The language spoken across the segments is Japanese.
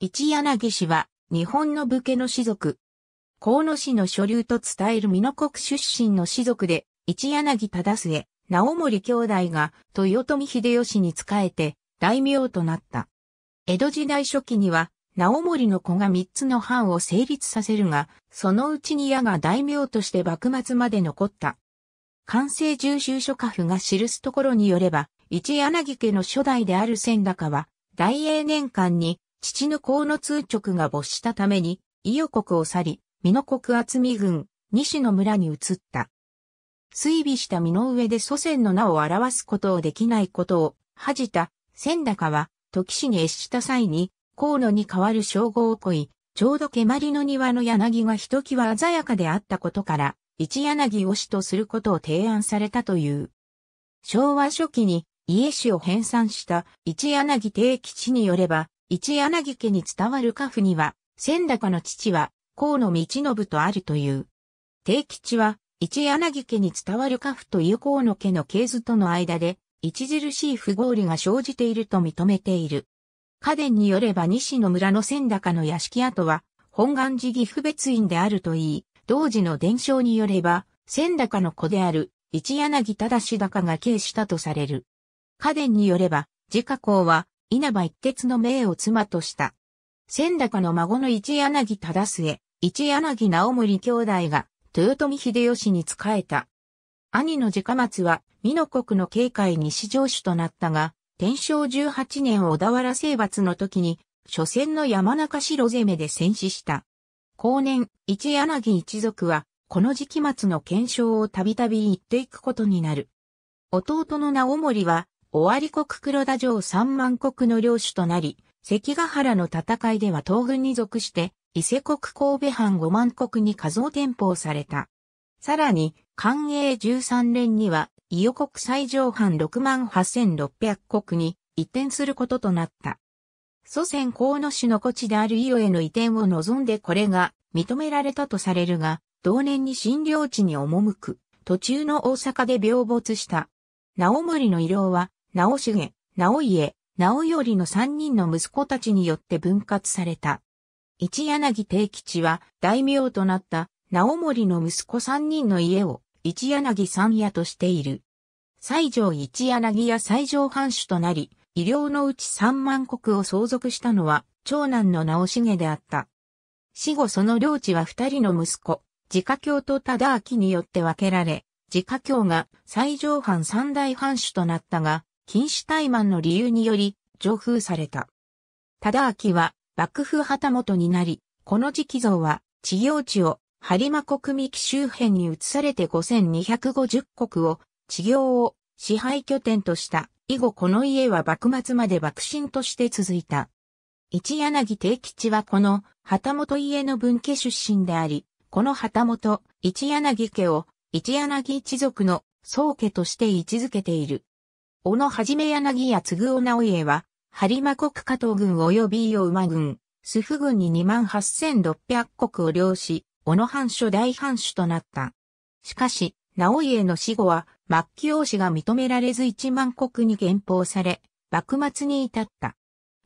一柳氏は、日本の武家の士族。河野氏の所流と伝える美濃国出身の士族で、一柳忠末、直森兄弟が豊臣秀吉に仕えて大名となった。江戸時代初期には、直森の子が三つの藩を成立させるが、そのうちに矢が大名として幕末まで残った。関西重修書家府が記すところによれば、一柳家の初代である千高は、大英年間に父の河野通直が没したために、伊予国を去り、美濃国厚見郡、西の村に移った。追尾した身の上で祖先の名を表すことをできないことを恥じた千高は時氏に越した際に河野に代わる称号を恋い、ちょうど蹴鞠の庭の柳がひときわ鮮やかであったことから一柳推しとすることを提案されたという。昭和初期に家氏を編纂した一柳定吉によれば一柳家に伝わる家父には、千高の父は、河野道信とあるという。定吉は、一柳家に伝わる家父という河野家の系図との間で、著しい不合理が生じていると認めている。家伝によれば西野村の千高の屋敷跡は、本願寺岐阜別院であるといい、同時の伝承によれば、千高の子である、一柳忠高が慶したとされる。家伝によれば、自家公は、稲葉一徹の命を妻とした。千高の孫の一柳忠末、一柳直森兄弟が、豊臣秀吉に仕えた。兄の直松は、美濃国の警戒西城主となったが、天正18年小田原征伐の時に、初戦の山中城攻めで戦死した。後年、一柳一族は、この時期末の検証をたびたび言っていくことになる。弟の直森は、終わり国黒田城三万国の領主となり、関ヶ原の戦いでは東軍に属して、伊勢国神戸藩五万国に仮想転封された。さらに、寛永13年には、伊予国最上藩六万八千六百国に移転することとなった。祖先河野市の古地である伊予への移転を望んでこれが認められたとされるが、同年に新領地に赴く、途中の大阪で病没した。直盛の医療は直重、直家、直頼の三人の息子たちによって分割された。一柳定吉は大名となった直盛の息子三人の家を一柳三夜としている。西条一柳や西条藩主となり、医療のうち三万国を相続したのは長男の直重であった。死後その領地は二人の息子、自家教と忠明によって分けられ、自家教が西条藩三大藩主となったが、禁止怠慢の理由により、上封された。忠明は、幕府旗本になり、この時期像は、地行地を、播磨国三周辺に移されて5250国を、地行を支配拠点とした。以後この家は幕末まで幕臣として続いた。一柳定吉はこの旗本家の分家出身であり、この旗本一柳家を一柳一族の宗家として位置づけている。小野はじめ柳や継ぐ直家は、播磨国加藤軍及び伊予馬軍、須府軍に28,600国を領し、小野藩主大藩主となった。しかし、直家の死後は、末期王子が認められず一万国に減俸され、幕末に至った。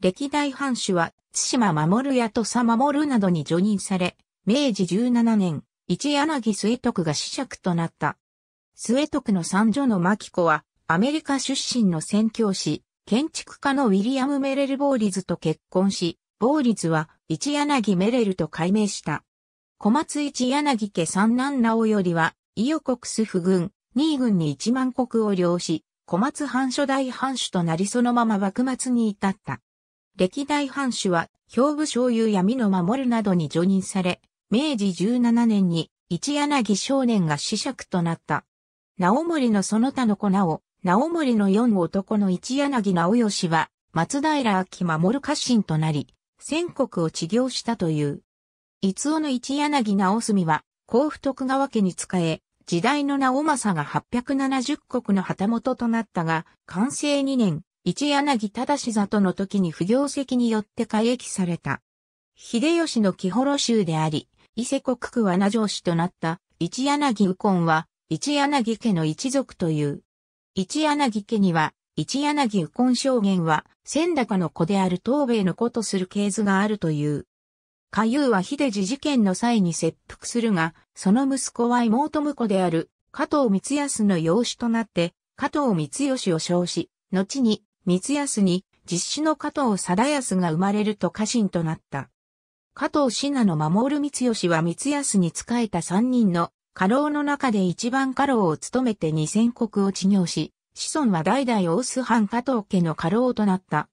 歴代藩主は、津島守や土佐守などに除任され、明治17年、一柳末徳が死者となった。末徳の三女の牧子は、アメリカ出身の宣教師、建築家のウィリアム・メレル・ボーリズと結婚し、ボーリズは一柳メレルと改名した。小松一柳家三男直よりは、伊予国スフ軍、二軍に一万国を領し、小松藩初代藩主となりそのまま幕末に至った。歴代藩主は、兵部遊や身の守るなどに除任され、明治17年に一柳少年が死釈となった。直森のその他の粉を直盛の四男の一柳直義は、松平明守家臣となり、仙国を治療したという。逸尾の一柳直澄は、甲府徳川家に仕え、時代の直政が870国の旗本となったが、完成2年、一柳忠里の時に不行跡によって改役された。秀吉の木幌州であり、伊勢国区は名城市となった一柳右近は、一柳家の一族という。一柳家には、一柳右近証言は、千高の子である東米の子とする系図があるという。下遊は秀治事件の際に切腹するが、その息子は妹婿である、加藤光康の養子となって、加藤光義を称し、後に、光康に、実子の加藤貞康が生まれると家臣となった。加藤信濃守光義は光康に仕えた三人の家老の中で一番家老を務めて二千国を治業し、子孫は代々大須藩加藤家の家老となった。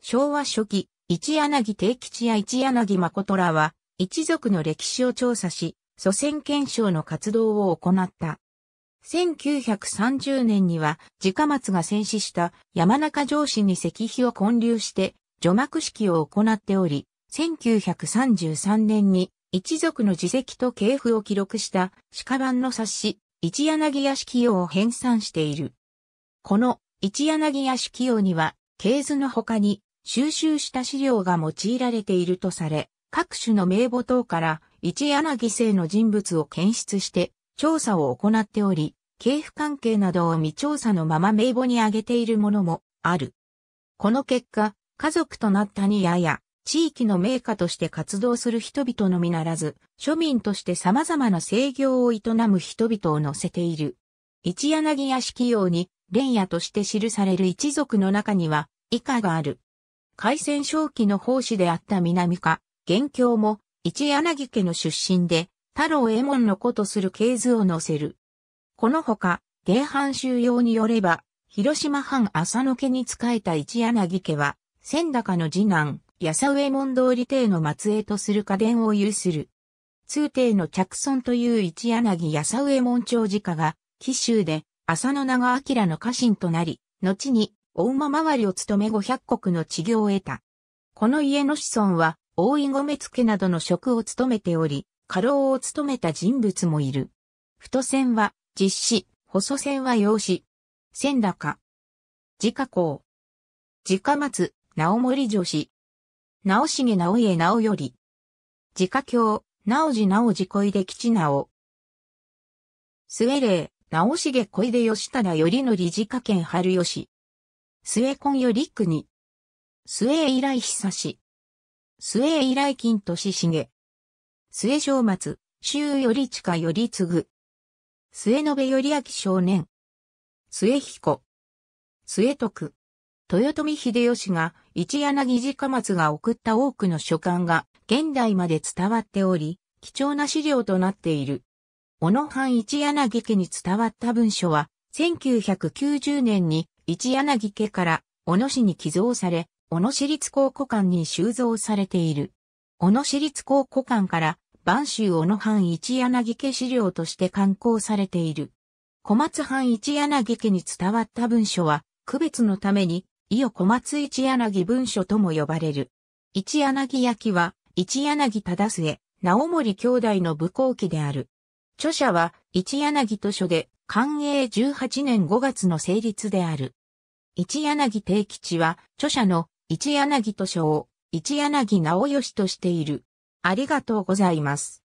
昭和初期、一柳定吉や一柳誠らは、一族の歴史を調査し、祖先検証の活動を行った。1930年には、自家松が戦死した山中城市に石碑を建立して、除幕式を行っており、1933年に一族の自責と系譜を記録した鹿版の冊子、一柳屋敷用を編纂している。この一柳屋敷用には、系図の他に収集した資料が用いられているとされ、各種の名簿等から一柳姓の人物を検出して調査を行っており、系譜関係などを未調査のまま名簿に挙げているものもある。この結果、家族となったにやや地域の名家として活動する人々のみならず、庶民として様々な制業を営む人々を乗せている。一柳屋敷用に、連夜として記される一族の中には、以下がある。海戦正期の奉仕であった南家、元凶も、一柳家の出身で、太郎右衛門の子とする系図を載せる。このほか、芸藩収容によれば、広島藩浅野家に仕えた一柳家は、千高の次男、八佐上門通り邸の末裔とする家伝を有する。通邸の着村という一柳八佐上門長自家が、紀州で浅野長明の家臣となり、後に大間回りを務め五百国の治業を得た。この家の子孫は、大井米付などの職を務めており、家老を務めた人物もいる。太線は、実施、細線は養子。千高。自家公。自家松、直森女子。直重直家直より。自家教、直治直治小出吉直。末礼、直重小出義忠頼則自家県春吉。末婚より国。末以来久し。末以来金年重。末正末、周より近より次ぐ。末延より明少年。末彦。末徳。豊臣秀吉が一柳家松が送った多くの書簡が現代まで伝わっており、貴重な資料となっている。小野藩一柳家に伝わった文書は、1990年に一柳家から小野市に寄贈され、小野市立考古館に収蔵されている。小野市立考古館から、万州小野藩一柳家資料として刊行されている。小松藩一柳家に伝わった文書は、区別のために伊予小松一柳文書とも呼ばれる。一柳焼は、一柳忠末、直森兄弟の武功記である。著者は、一柳図書で、寛永18年5月の成立である。一柳定吉は、著者の一柳図書を、一柳直義としている。ありがとうございます。